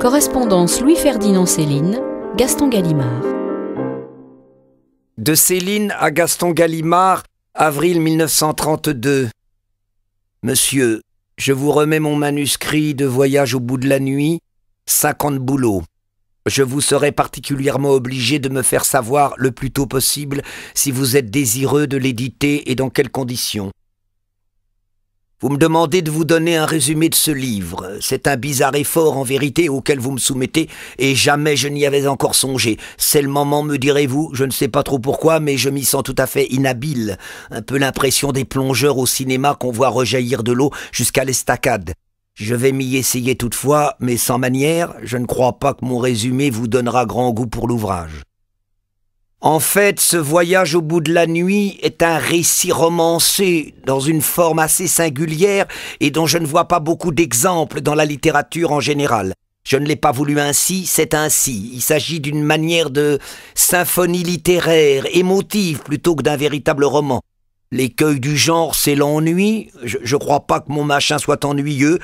Correspondance Louis-Ferdinand Céline, Gaston Gallimard. De Céline à Gaston Gallimard, avril 1932. Monsieur, je vous remets mon manuscrit de Voyage au bout de la nuit, 50 boulots. Je vous serai particulièrement obligé de me faire savoir le plus tôt possible si vous êtes désireux de l'éditer et dans quelles conditions. Vous me demandez de vous donner un résumé de ce livre. C'est un bizarre effort en vérité auquel vous me soumettez et jamais je n'y avais encore songé. C'est le moment, me direz-vous, je ne sais pas trop pourquoi, mais je m'y sens tout à fait inhabile. Un peu l'impression des plongeurs au cinéma qu'on voit rejaillir de l'eau jusqu'à l'estacade. Je vais m'y essayer toutefois, mais sans manière, je ne crois pas que mon résumé vous donnera grand goût pour l'ouvrage. En fait, ce voyage au bout de la nuit est un récit romancé dans une forme assez singulière et dont je ne vois pas beaucoup d'exemples dans la littérature en général. Je ne l'ai pas voulu ainsi, c'est ainsi. Il s'agit d'une manière de symphonie littéraire, émotive, plutôt que d'un véritable roman. L'écueil du genre, c'est l'ennui. Je, je crois pas que mon machin soit ennuyeux.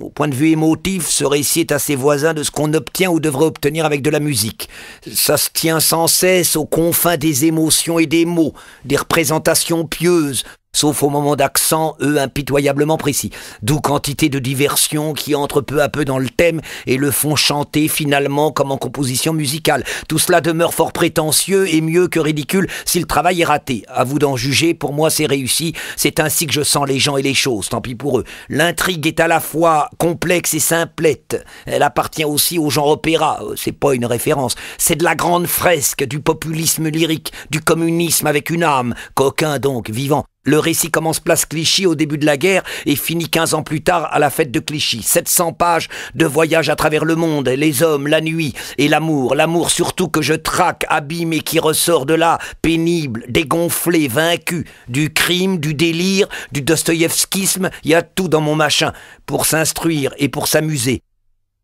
Au point de vue émotif, ce récit est assez voisin de ce qu'on obtient ou devrait obtenir avec de la musique. Ça se tient sans cesse aux confins des émotions et des mots, des représentations pieuses, sauf au moment d'accent, eux impitoyablement précis. D'où quantité de diversions qui entrent peu à peu dans le thème et le font chanter finalement comme en composition musicale. Tout cela demeure fort prétentieux et mieux que ridicule si le travail est raté. À vous d'en juger, pour moi c'est réussi, c'est ainsi que je sens les gens et les choses, tant pis pour eux. L'intrigue est à la fois complexe et simplette. Elle appartient aussi au genre opéra, euh, c'est pas une référence. C'est de la grande fresque, du populisme lyrique, du communisme avec une âme, coquin donc, vivant. Le récit commence place Clichy au début de la guerre et finit 15 ans plus tard à la fête de Clichy. 700 pages de voyage à travers le monde, les hommes, la nuit et l'amour. L'amour surtout que je traque, abîme et qui ressort de là, pénible, dégonflé, vaincu. Du crime, du délire, du Dostoïevskisme, il y a tout dans mon machin. Pour s'instruire et pour s'amuser.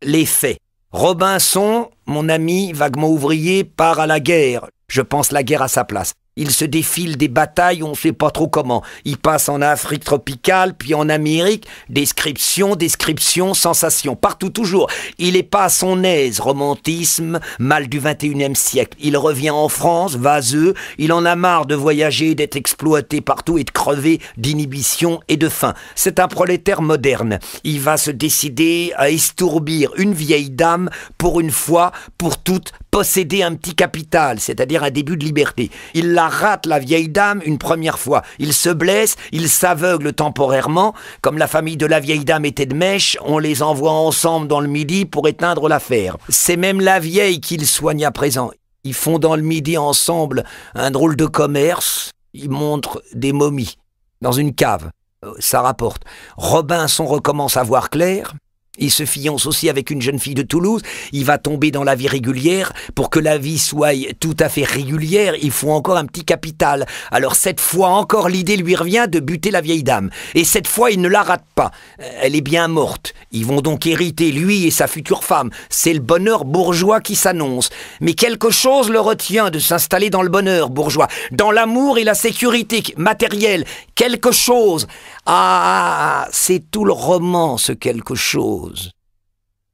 Les faits. Robinson, mon ami vaguement ouvrier, part à la guerre. Je pense la guerre à sa place. Il se défile des batailles, on ne sait pas trop comment. il passe en Afrique tropicale, puis en Amérique. Description, description, sensation. Partout, toujours. Il est pas à son aise. Romantisme, mal du 21e siècle. Il revient en France, vaseux. Il en a marre de voyager, d'être exploité partout et de crever d'inhibition et de faim. C'est un prolétaire moderne. Il va se décider à estourbir une vieille dame pour une fois, pour toutes, posséder un petit capital, c'est-à-dire un début de liberté. Il rate, la vieille dame, une première fois. Il se blesse, il s'aveugle temporairement. Comme la famille de la vieille dame était de mèche, on les envoie ensemble dans le midi pour éteindre l'affaire. C'est même la vieille qu'il soigne à présent. Ils font dans le midi ensemble un drôle de commerce. Ils montrent des momies dans une cave. Euh, ça rapporte. Robinson recommence à voir clair il se fiance aussi avec une jeune fille de Toulouse, il va tomber dans la vie régulière. Pour que la vie soit tout à fait régulière, il faut encore un petit capital. Alors cette fois encore, l'idée lui revient de buter la vieille dame. Et cette fois, il ne la rate pas. Euh, elle est bien morte. Ils vont donc hériter, lui et sa future femme. C'est le bonheur bourgeois qui s'annonce. Mais quelque chose le retient de s'installer dans le bonheur bourgeois, dans l'amour et la sécurité matérielle. Quelque chose. Ah, c'est tout le roman, ce quelque chose.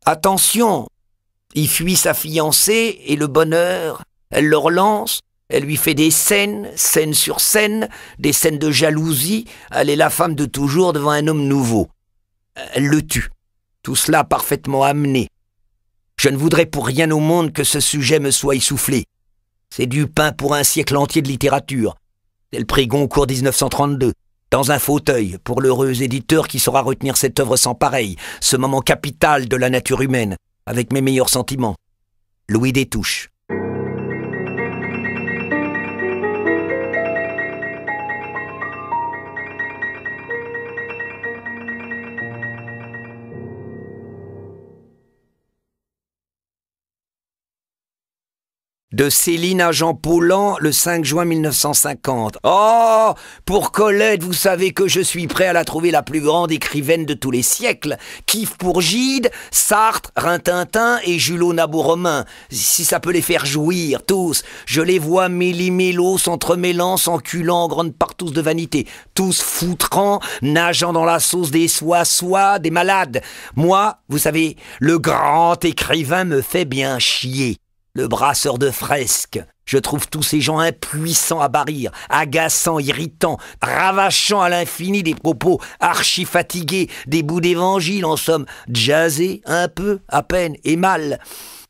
Attention, il fuit sa fiancée et le bonheur, elle le relance, elle lui fait des scènes, scène sur scène, des scènes de jalousie, elle est la femme de toujours devant un homme nouveau. Elle le tue. Tout cela parfaitement amené. Je ne voudrais pour rien au monde que ce sujet me soit essoufflé. C'est du pain pour un siècle entier de littérature. C'est le prix Goncourt 1932 dans un fauteuil, pour l'heureux éditeur qui saura retenir cette œuvre sans pareil, ce moment capital de la nature humaine, avec mes meilleurs sentiments. Louis Détouche. de Céline à Jean Paulan le 5 juin 1950. Oh Pour Colette, vous savez que je suis prêt à la trouver la plus grande écrivaine de tous les siècles. kiff pour Gide, Sartre, Rintintin et Julot Nabo romain Si ça peut les faire jouir, tous. Je les vois méli-mélo, s'entremêlant, s'enculant, grande partout de vanité. Tous foutrants, nageant dans la sauce des sois-sois, des malades. Moi, vous savez, le grand écrivain me fait bien chier le brasseur de fresques. Je trouve tous ces gens impuissants à barrir, agaçants, irritants, ravachant à l'infini des propos archi-fatigués, des bouts d'évangile, en somme, jazzés un peu, à peine, et mal.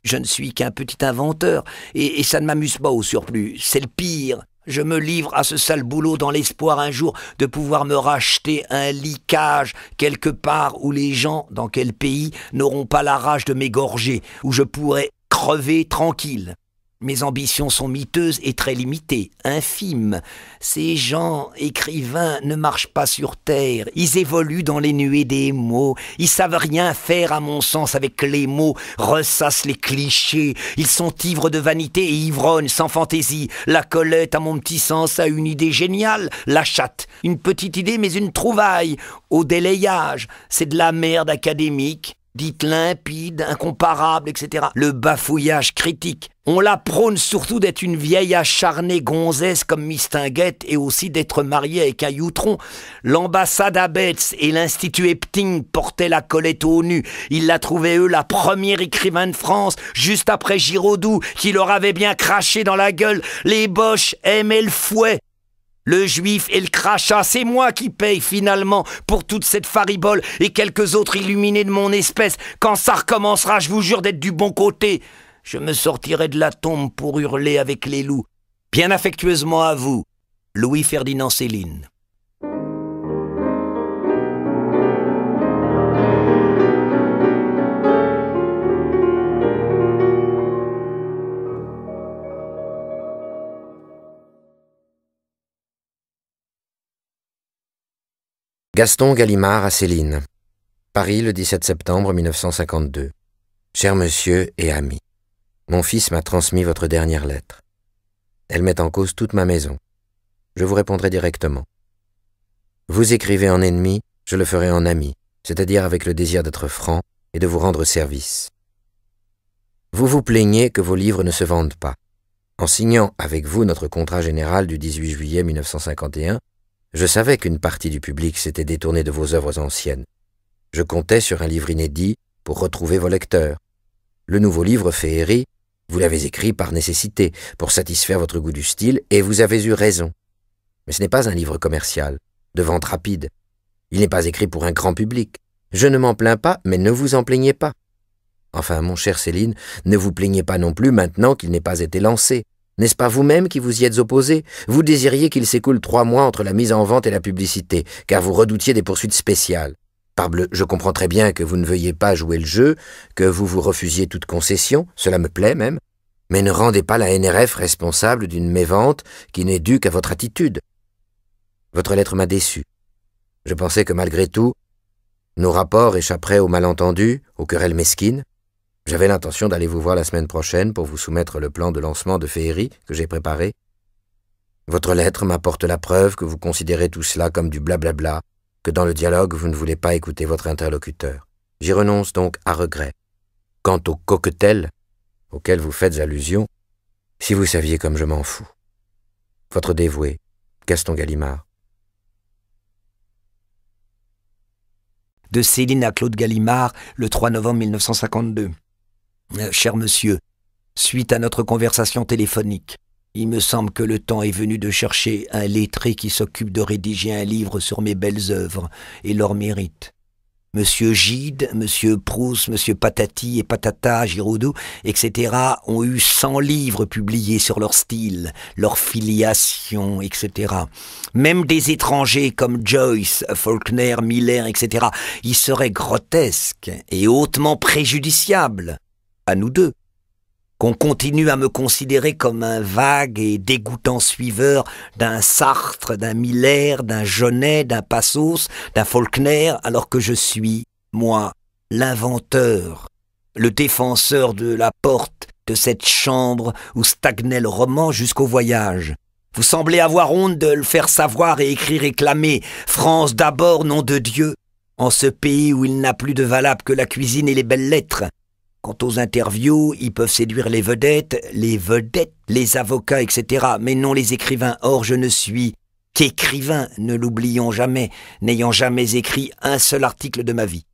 Je ne suis qu'un petit inventeur, et, ça ne m'amuse pas au surplus, c'est le pire. Je me livre à ce sale boulot dans l'espoir un jour de pouvoir me racheter un licage quelque part où les gens, dans quel pays, n'auront pas la rage de m'égorger, où je pourrai crever tranquille. Mes ambitions sont miteuses et très limitées, infimes. Ces gens, écrivains, ne marchent pas sur terre. Ils évoluent dans les nuées des mots. Ils savent rien faire, à mon sens, avec les mots, ressassent les clichés. Ils sont ivres de vanité et ivrognes, sans fantaisie. La Colette, à mon petit sens, a une idée géniale. La chatte, une petite idée, mais une trouvaille. Au délayage, c'est de la merde académique dites limpide, incomparable, etc. Le bafouillage critique. On la prône surtout d'être une vieille acharnée gonzesse comme Mistinguette et aussi d'être mariée avec un L'ambassade L'ambassade betz et l'Institut Epting portaient la colette au nu. Ils la trouvaient, eux, la première écrivain de France, juste après Giraudoux, qui leur avait bien craché dans la gueule. Les Boches aimaient le fouet. Le juif et le crachat, c'est moi qui paye finalement pour toute cette faribole et quelques autres illuminés de mon espèce. Quand ça recommencera, je vous jure d'être du bon côté. Je me sortirai de la tombe pour hurler avec les loups. Bien affectueusement à vous, Louis-Ferdinand Céline. Gaston Gallimard à Céline. Paris le 17 septembre 1952. Cher monsieur et ami, mon fils m'a transmis votre dernière lettre. Elle met en cause toute ma maison. Je vous répondrai directement. Vous écrivez en ennemi, je le ferai en ami, c'est-à-dire avec le désir d'être franc et de vous rendre service. Vous vous plaignez que vos livres ne se vendent pas. En signant avec vous notre contrat général du 18 juillet 1951, je savais qu'une partie du public s'était détournée de vos œuvres anciennes. Je comptais sur un livre inédit pour retrouver vos lecteurs. Le nouveau livre Féerie, vous l'avez écrit par nécessité, pour satisfaire votre goût du style, et vous avez eu raison. Mais ce n'est pas un livre commercial, de vente rapide. Il n'est pas écrit pour un grand public. Je ne m'en plains pas, mais ne vous en plaignez pas. Enfin, mon cher Céline, ne vous plaignez pas non plus maintenant qu'il n'ait pas été lancé. N'est-ce pas vous-même qui vous y êtes opposé Vous désiriez qu'il s'écoule trois mois entre la mise en vente et la publicité, car vous redoutiez des poursuites spéciales. Parbleu, je comprends très bien que vous ne veuillez pas jouer le jeu, que vous vous refusiez toute concession, cela me plaît même, mais ne rendez pas la NRF responsable d'une mévente qui n'est due qu'à votre attitude. Votre lettre m'a déçu. Je pensais que malgré tout, nos rapports échapperaient aux malentendus, aux querelles mesquines, j'avais l'intention d'aller vous voir la semaine prochaine pour vous soumettre le plan de lancement de Féerie que j'ai préparé. Votre lettre m'apporte la preuve que vous considérez tout cela comme du blablabla, que dans le dialogue vous ne voulez pas écouter votre interlocuteur. J'y renonce donc à regret. Quant au coquetel, auquel vous faites allusion, si vous saviez comme je m'en fous. Votre dévoué, Gaston Gallimard. De Céline à Claude Gallimard, le 3 novembre 1952. Cher monsieur, suite à notre conversation téléphonique, il me semble que le temps est venu de chercher un lettré qui s'occupe de rédiger un livre sur mes belles œuvres et leurs mérites. Monsieur Gide, Monsieur Proust, Monsieur Patati et Patata, Giroudou, etc., ont eu cent livres publiés sur leur style, leur filiation, etc. Même des étrangers comme Joyce, Faulkner, Miller, etc., il seraient grotesques et hautement préjudiciables à nous deux, qu'on continue à me considérer comme un vague et dégoûtant suiveur d'un Sartre, d'un Miller, d'un Jeunet, d'un Passos, d'un Faulkner, alors que je suis, moi, l'inventeur, le défenseur de la porte de cette chambre où stagnait le roman jusqu'au voyage. Vous semblez avoir honte de le faire savoir et écrire et clamer France d'abord, nom de Dieu, en ce pays où il n'a plus de valable que la cuisine et les belles lettres, Quant aux interviews, ils peuvent séduire les vedettes, les vedettes, les avocats, etc. Mais non les écrivains. Or, je ne suis qu'écrivain, ne l'oublions jamais, n'ayant jamais écrit un seul article de ma vie.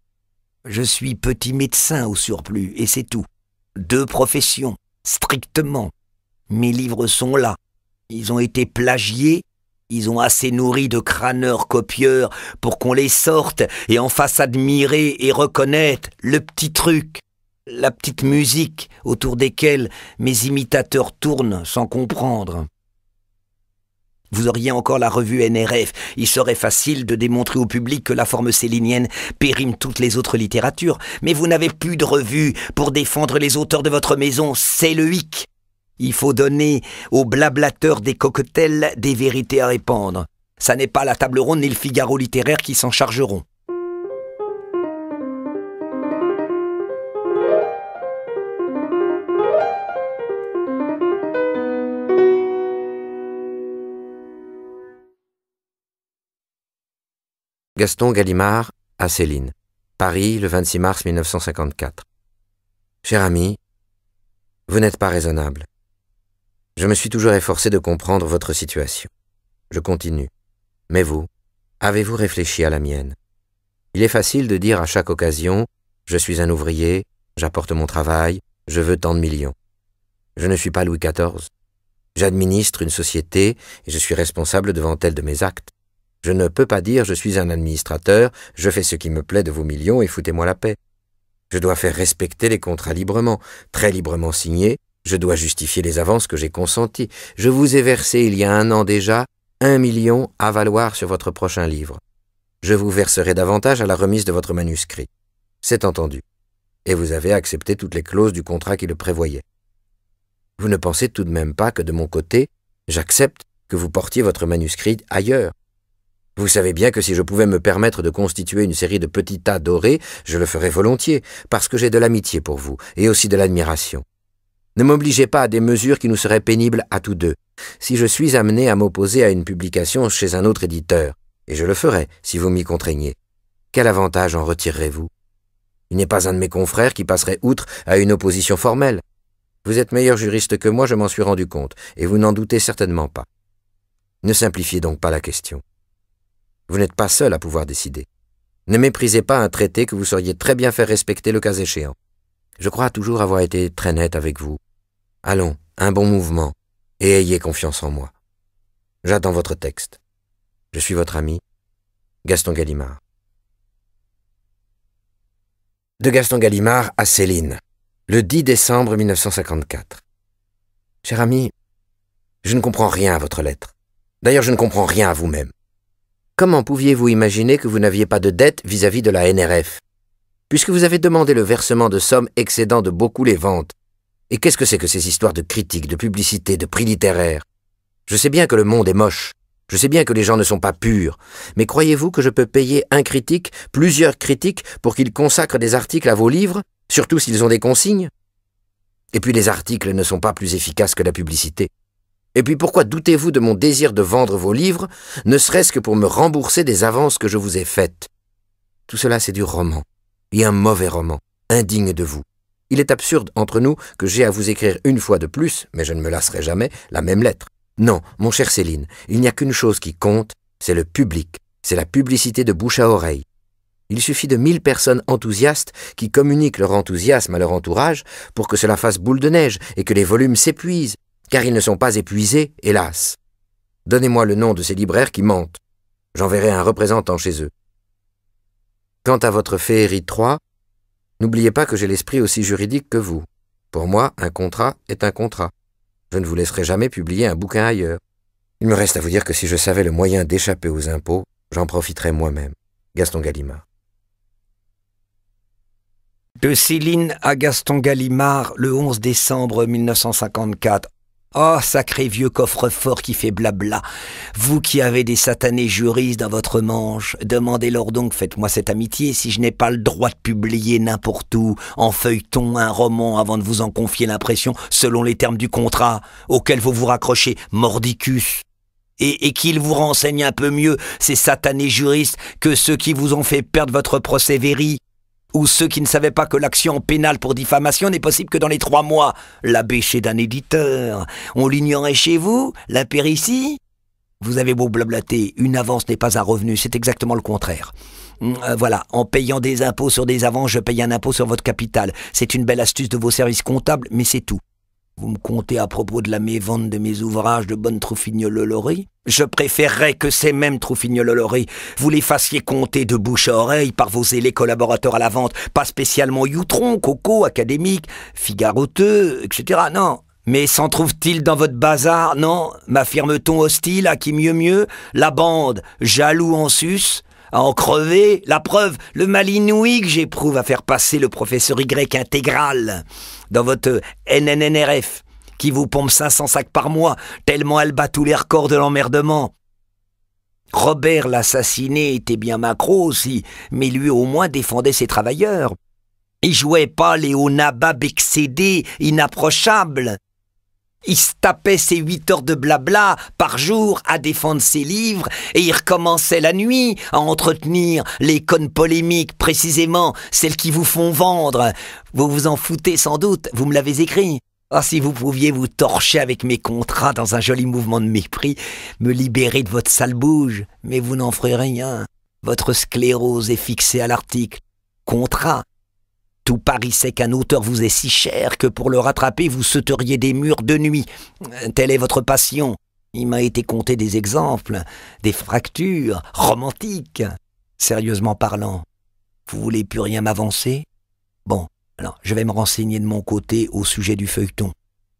Je suis petit médecin au surplus, et c'est tout. Deux professions, strictement. Mes livres sont là. Ils ont été plagiés, ils ont assez nourri de crâneurs copieurs pour qu'on les sorte et en fasse admirer et reconnaître le petit truc la petite musique autour desquelles mes imitateurs tournent sans comprendre. Vous auriez encore la revue NRF. Il serait facile de démontrer au public que la forme célinienne périme toutes les autres littératures. Mais vous n'avez plus de revue pour défendre les auteurs de votre maison. C'est le hic. Il faut donner aux blablateurs des cocktails des vérités à répandre. Ça n'est pas la table ronde ni le Figaro littéraire qui s'en chargeront. Gaston Gallimard à Céline, Paris, le 26 mars 1954. Cher ami, vous n'êtes pas raisonnable. Je me suis toujours efforcé de comprendre votre situation. Je continue. Mais vous, avez-vous réfléchi à la mienne Il est facile de dire à chaque occasion Je suis un ouvrier, j'apporte mon travail, je veux tant de millions. Je ne suis pas Louis XIV. J'administre une société et je suis responsable devant elle de mes actes. Je ne peux pas dire je suis un administrateur, je fais ce qui me plaît de vos millions et foutez-moi la paix. Je dois faire respecter les contrats librement, très librement signés, je dois justifier les avances que j'ai consenties. Je vous ai versé il y a un an déjà un million à valoir sur votre prochain livre. Je vous verserai davantage à la remise de votre manuscrit. C'est entendu. Et vous avez accepté toutes les clauses du contrat qui le prévoyait. Vous ne pensez tout de même pas que de mon côté, j'accepte que vous portiez votre manuscrit ailleurs, vous savez bien que si je pouvais me permettre de constituer une série de petits tas dorés, je le ferais volontiers, parce que j'ai de l'amitié pour vous, et aussi de l'admiration. Ne m'obligez pas à des mesures qui nous seraient pénibles à tous deux, si je suis amené à m'opposer à une publication chez un autre éditeur, et je le ferai si vous m'y contraignez. Quel avantage en retirerez-vous Il n'est pas un de mes confrères qui passerait outre à une opposition formelle. Vous êtes meilleur juriste que moi, je m'en suis rendu compte, et vous n'en doutez certainement pas. Ne simplifiez donc pas la question. Vous n'êtes pas seul à pouvoir décider. Ne méprisez pas un traité que vous sauriez très bien faire respecter le cas échéant. Je crois toujours avoir été très net avec vous. Allons, un bon mouvement, et ayez confiance en moi. J'attends votre texte. Je suis votre ami, Gaston Gallimard. De Gaston Gallimard à Céline, le 10 décembre 1954. Cher ami, je ne comprends rien à votre lettre. D'ailleurs, je ne comprends rien à vous-même. Comment pouviez-vous imaginer que vous n'aviez pas de dette vis-à-vis de la NRF Puisque vous avez demandé le versement de sommes excédant de beaucoup les ventes. Et qu'est-ce que c'est que ces histoires de critiques, de publicités, de prix littéraires Je sais bien que le monde est moche. Je sais bien que les gens ne sont pas purs. Mais croyez-vous que je peux payer un critique, plusieurs critiques, pour qu'ils consacrent des articles à vos livres, surtout s'ils ont des consignes Et puis les articles ne sont pas plus efficaces que la publicité. Et puis pourquoi doutez-vous de mon désir de vendre vos livres, ne serait-ce que pour me rembourser des avances que je vous ai faites Tout cela, c'est du roman, et un mauvais roman, indigne de vous. Il est absurde entre nous que j'aie à vous écrire une fois de plus, mais je ne me lasserai jamais, la même lettre. Non, mon cher Céline, il n'y a qu'une chose qui compte, c'est le public, c'est la publicité de bouche à oreille. Il suffit de mille personnes enthousiastes qui communiquent leur enthousiasme à leur entourage pour que cela fasse boule de neige et que les volumes s'épuisent car ils ne sont pas épuisés, hélas. Donnez-moi le nom de ces libraires qui mentent. J'enverrai un représentant chez eux. Quant à votre féerie 3, n'oubliez pas que j'ai l'esprit aussi juridique que vous. Pour moi, un contrat est un contrat. Je ne vous laisserai jamais publier un bouquin ailleurs. Il me reste à vous dire que si je savais le moyen d'échapper aux impôts, j'en profiterais moi-même. Gaston Gallimard. De Céline à Gaston Gallimard, le 11 décembre 1954. Oh, sacré vieux coffre-fort qui fait blabla. Vous qui avez des satanés juristes dans votre manche, demandez-leur donc, faites-moi cette amitié, si je n'ai pas le droit de publier n'importe où, en feuilleton, un roman avant de vous en confier l'impression, selon les termes du contrat, auquel vous vous raccrochez, mordicus. Et, et qu'ils vous renseignent un peu mieux, ces satanés juristes, que ceux qui vous ont fait perdre votre procès ou ceux qui ne savaient pas que l'action pénale pour diffamation n'est possible que dans les trois mois. La chez d'un éditeur. On l'ignorait chez vous La péricie Vous avez beau blablater, une avance n'est pas un revenu, c'est exactement le contraire. Hum, euh, voilà, en payant des impôts sur des avances, je paye un impôt sur votre capital. C'est une belle astuce de vos services comptables, mais c'est tout. Vous me comptez à propos de la mévente de mes ouvrages de bonne troufignolorie Je préférerais que ces mêmes troufignolories, vous les fassiez compter de bouche à oreille par vos ailés collaborateurs à la vente, pas spécialement Youtron, Coco, Académique, Figaroteux, etc. Non, mais s'en trouve-t-il dans votre bazar, non M'affirme-t-on hostile à qui mieux mieux La bande, jaloux en sus à en crever. La preuve, le mal inouï que j'éprouve à faire passer le professeur Y intégral dans votre NNNRF, qui vous pompe 500 sacs par mois, tellement elle bat tous les records de l'emmerdement. Robert l'assassiné était bien macro aussi, mais lui au moins défendait ses travailleurs. Il jouait pas les hauts nababs excédés, inapprochables. Il se tapait ses huit heures de blabla par jour à défendre ses livres et il recommençait la nuit à entretenir les connes polémiques, précisément celles qui vous font vendre. Vous vous en foutez sans doute, vous me l'avez écrit. Ah, si vous pouviez vous torcher avec mes contrats dans un joli mouvement de mépris, me libérer de votre sale bouge, mais vous n'en ferez rien. Votre sclérose est fixée à l'article. Contrat, tout Paris sait qu'un auteur vous est si cher que pour le rattraper vous sauteriez des murs de nuit. Telle est votre passion. Il m'a été conté des exemples, des fractures romantiques. Sérieusement parlant, vous voulez plus rien m'avancer Bon, alors je vais me renseigner de mon côté au sujet du feuilleton.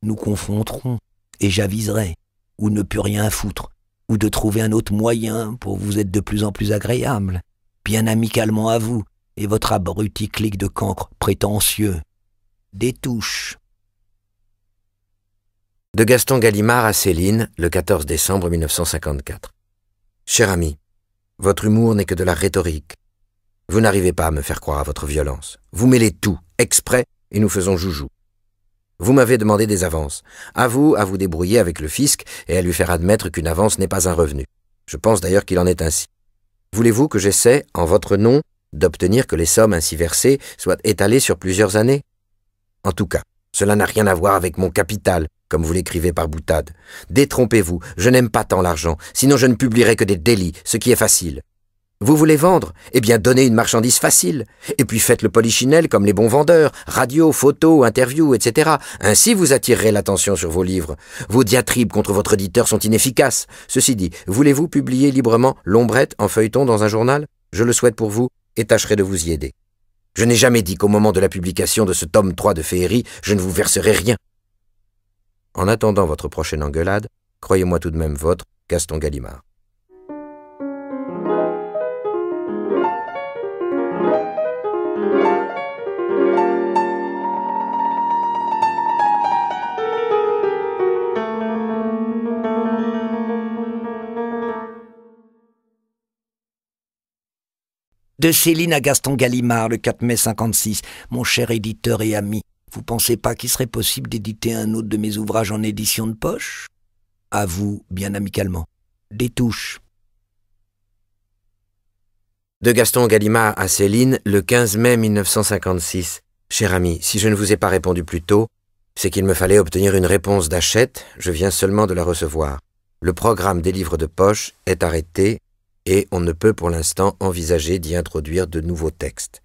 Nous confronterons et j'aviserai, ou ne plus rien foutre, ou de trouver un autre moyen pour vous être de plus en plus agréable, bien amicalement à vous, et votre abruti clic de cancre prétentieux. Des touches. De Gaston Gallimard à Céline, le 14 décembre 1954. Cher ami, votre humour n'est que de la rhétorique. Vous n'arrivez pas à me faire croire à votre violence. Vous mêlez tout, exprès, et nous faisons joujou. Vous m'avez demandé des avances. À vous, à vous débrouiller avec le fisc et à lui faire admettre qu'une avance n'est pas un revenu. Je pense d'ailleurs qu'il en est ainsi. Voulez-vous que j'essaie, en votre nom, d'obtenir que les sommes ainsi versées soient étalées sur plusieurs années En tout cas, cela n'a rien à voir avec mon capital, comme vous l'écrivez par boutade. Détrompez-vous, je n'aime pas tant l'argent, sinon je ne publierai que des délits, ce qui est facile. Vous voulez vendre Eh bien, donnez une marchandise facile. Et puis faites le polichinelle comme les bons vendeurs, radio, photos, interviews, etc. Ainsi, vous attirerez l'attention sur vos livres. Vos diatribes contre votre éditeur sont inefficaces. Ceci dit, voulez-vous publier librement l'ombrette en feuilleton dans un journal Je le souhaite pour vous et tâcherai de vous y aider. Je n'ai jamais dit qu'au moment de la publication de ce tome 3 de Féerie, je ne vous verserai rien. En attendant votre prochaine engueulade, croyez-moi tout de même votre Gaston Gallimard. de Céline à Gaston Gallimard le 4 mai 1956. Mon cher éditeur et ami, vous pensez pas qu'il serait possible d'éditer un autre de mes ouvrages en édition de poche À vous, bien amicalement. Des touches. De Gaston Gallimard à Céline, le 15 mai 1956. Cher ami, si je ne vous ai pas répondu plus tôt, c'est qu'il me fallait obtenir une réponse d'achète. je viens seulement de la recevoir. Le programme des livres de poche est arrêté et on ne peut pour l'instant envisager d'y introduire de nouveaux textes.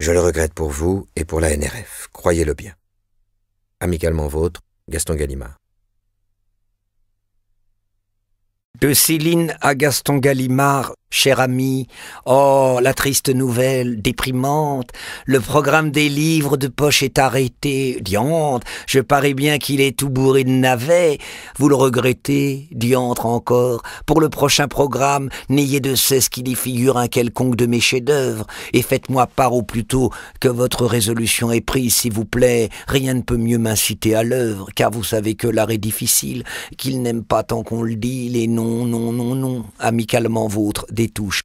Je le regrette pour vous et pour la NRF, croyez-le bien. Amicalement vôtre, Gaston Gallimard. De Céline à Gaston Gallimard, cher ami, oh, la triste nouvelle, déprimante, le programme des livres de poche est arrêté, diantre, je parie bien qu'il est tout bourré de navets, vous le regrettez, diantre encore, pour le prochain programme, n'ayez de cesse qu'il y figure un quelconque de mes chefs-d'œuvre, et faites-moi part au plus tôt que votre résolution est prise, s'il vous plaît, rien ne peut mieux m'inciter à l'œuvre, car vous savez que l'art est difficile, qu'il n'aime pas tant qu'on le dit, les noms non, non, non, non, amicalement vôtre, des touches.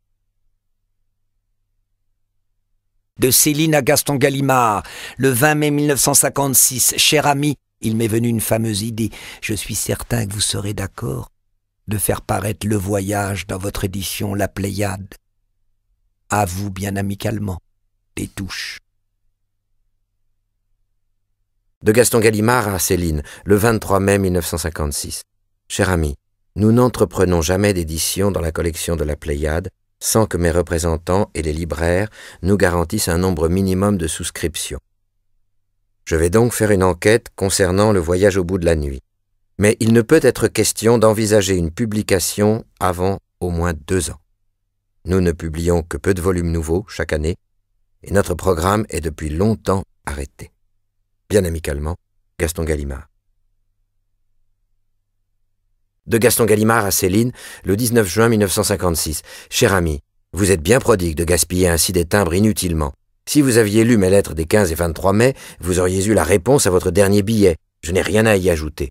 De Céline à Gaston Gallimard, le 20 mai 1956, cher ami, il m'est venu une fameuse idée, je suis certain que vous serez d'accord, de faire paraître le voyage dans votre édition La Pléiade. À vous bien amicalement, des touches. De Gaston Gallimard à Céline, le 23 mai 1956. Cher ami, nous n'entreprenons jamais d'édition dans la collection de la Pléiade sans que mes représentants et les libraires nous garantissent un nombre minimum de souscriptions. Je vais donc faire une enquête concernant le voyage au bout de la nuit. Mais il ne peut être question d'envisager une publication avant au moins deux ans. Nous ne publions que peu de volumes nouveaux chaque année, et notre programme est depuis longtemps arrêté. Bien amicalement, Gaston Gallimard. De Gaston Gallimard à Céline, le 19 juin 1956. Cher ami, vous êtes bien prodigue de gaspiller ainsi des timbres inutilement. Si vous aviez lu mes lettres des 15 et 23 mai, vous auriez eu la réponse à votre dernier billet. Je n'ai rien à y ajouter.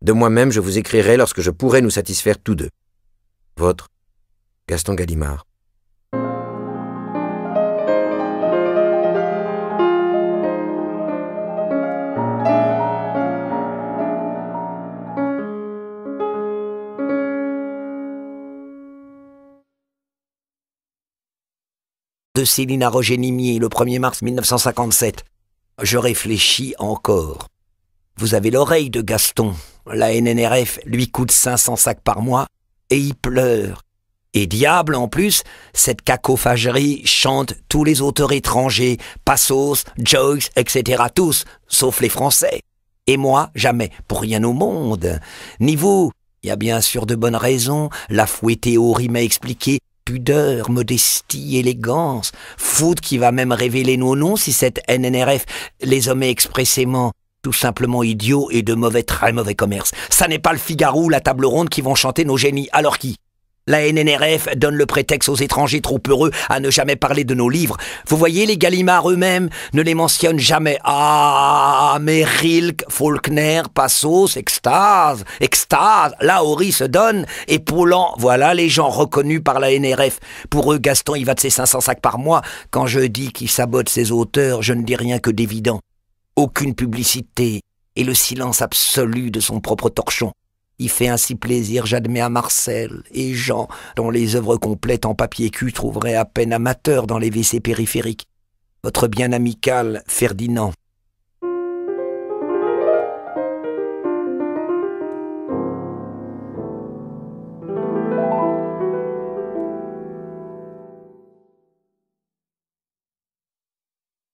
De moi-même, je vous écrirai lorsque je pourrai nous satisfaire tous deux. Votre Gaston Gallimard. de Célina Roger-Nimier le 1er mars 1957. Je réfléchis encore. Vous avez l'oreille de Gaston. La NNRF lui coûte 500 sacs par mois et il pleure. Et diable, en plus, cette cacophagerie chante tous les auteurs étrangers, Passos, Joyce, etc. tous, sauf les Français. Et moi, jamais, pour rien au monde. Ni vous. Il y a bien sûr de bonnes raisons, la théorie m'a expliqué, pudeur, modestie, élégance, faute qui va même révéler nos noms si cette NNRF les omet expressément tout simplement idiots et de mauvais, très mauvais commerce. Ça n'est pas le Figaro ou la table ronde qui vont chanter nos génies. Alors qui la NNRF donne le prétexte aux étrangers trop heureux à ne jamais parler de nos livres. Vous voyez, les gallimard eux-mêmes ne les mentionnent jamais. Ah, mais Rilke, Faulkner, Passos, Extase, Extase, Horry se donne, et Poulan, voilà les gens reconnus par la NRF. Pour eux, Gaston, il va de ses 500 sacs par mois. Quand je dis qu'il sabote ses auteurs, je ne dis rien que d'évident. Aucune publicité, et le silence absolu de son propre torchon. Il fait ainsi plaisir, j'admets, à Marcel et Jean, dont les œuvres complètes en papier cul trouveraient à peine amateurs dans les WC périphériques. Votre bien amical Ferdinand.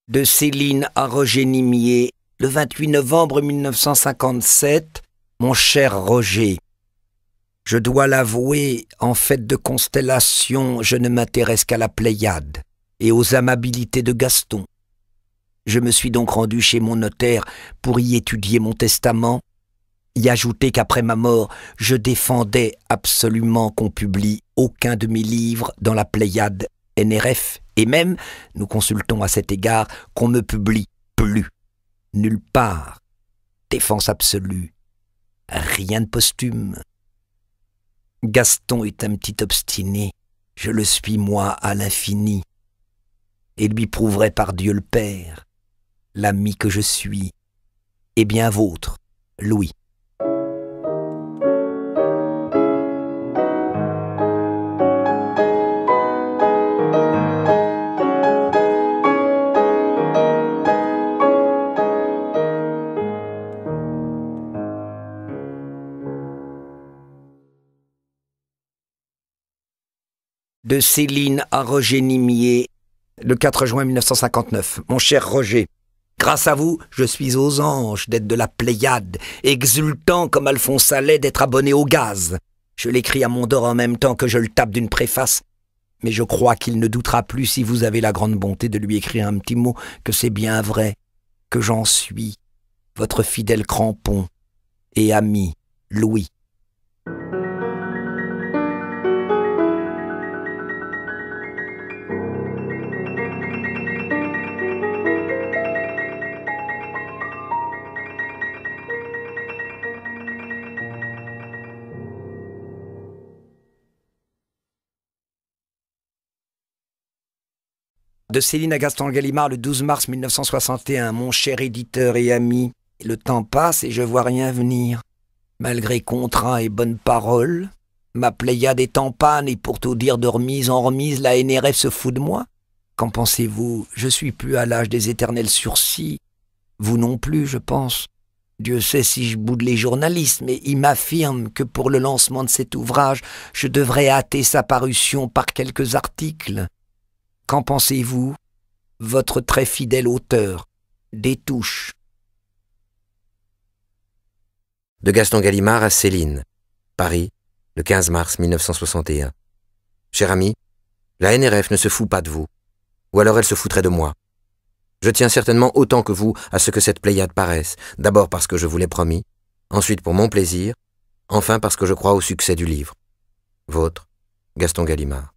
De Céline à Roger Nimier, le 28 novembre 1957, mon cher Roger, je dois l'avouer, en fait de constellation, je ne m'intéresse qu'à la Pléiade et aux amabilités de Gaston. Je me suis donc rendu chez mon notaire pour y étudier mon testament, y ajouter qu'après ma mort, je défendais absolument qu'on publie aucun de mes livres dans la Pléiade NRF, et même, nous consultons à cet égard, qu'on ne publie plus, nulle part. Défense absolue rien de posthume. Gaston est un petit obstiné, je le suis moi à l'infini, et lui prouverai par Dieu le Père, l'ami que je suis, et eh bien vôtre, Louis. Céline à Roger Nimier le 4 juin 1959. Mon cher Roger, grâce à vous, je suis aux anges d'être de la Pléiade, exultant comme Alphonse Allais d'être abonné au gaz. Je l'écris à Mondor en même temps que je le tape d'une préface, mais je crois qu'il ne doutera plus si vous avez la grande bonté de lui écrire un petit mot que c'est bien vrai, que j'en suis, votre fidèle crampon et ami Louis de Céline à Gaston Gallimard le 12 mars 1961. Mon cher éditeur et ami, le temps passe et je vois rien venir. Malgré contrat et bonnes paroles, ma Pléiade est en panne et pour tout dire de remise en remise, la NRF se fout de moi. Qu'en pensez-vous Je suis plus à l'âge des éternels sursis. Vous non plus, je pense. Dieu sait si je boude les journalistes, mais il m'affirme que pour le lancement de cet ouvrage, je devrais hâter sa parution par quelques articles. Qu'en pensez-vous Votre très fidèle auteur, des touches. De Gaston Gallimard à Céline, Paris, le 15 mars 1961. Cher ami, la NRF ne se fout pas de vous, ou alors elle se foutrait de moi. Je tiens certainement autant que vous à ce que cette Pléiade paraisse, d'abord parce que je vous l'ai promis, ensuite pour mon plaisir, enfin parce que je crois au succès du livre. Votre, Gaston Gallimard.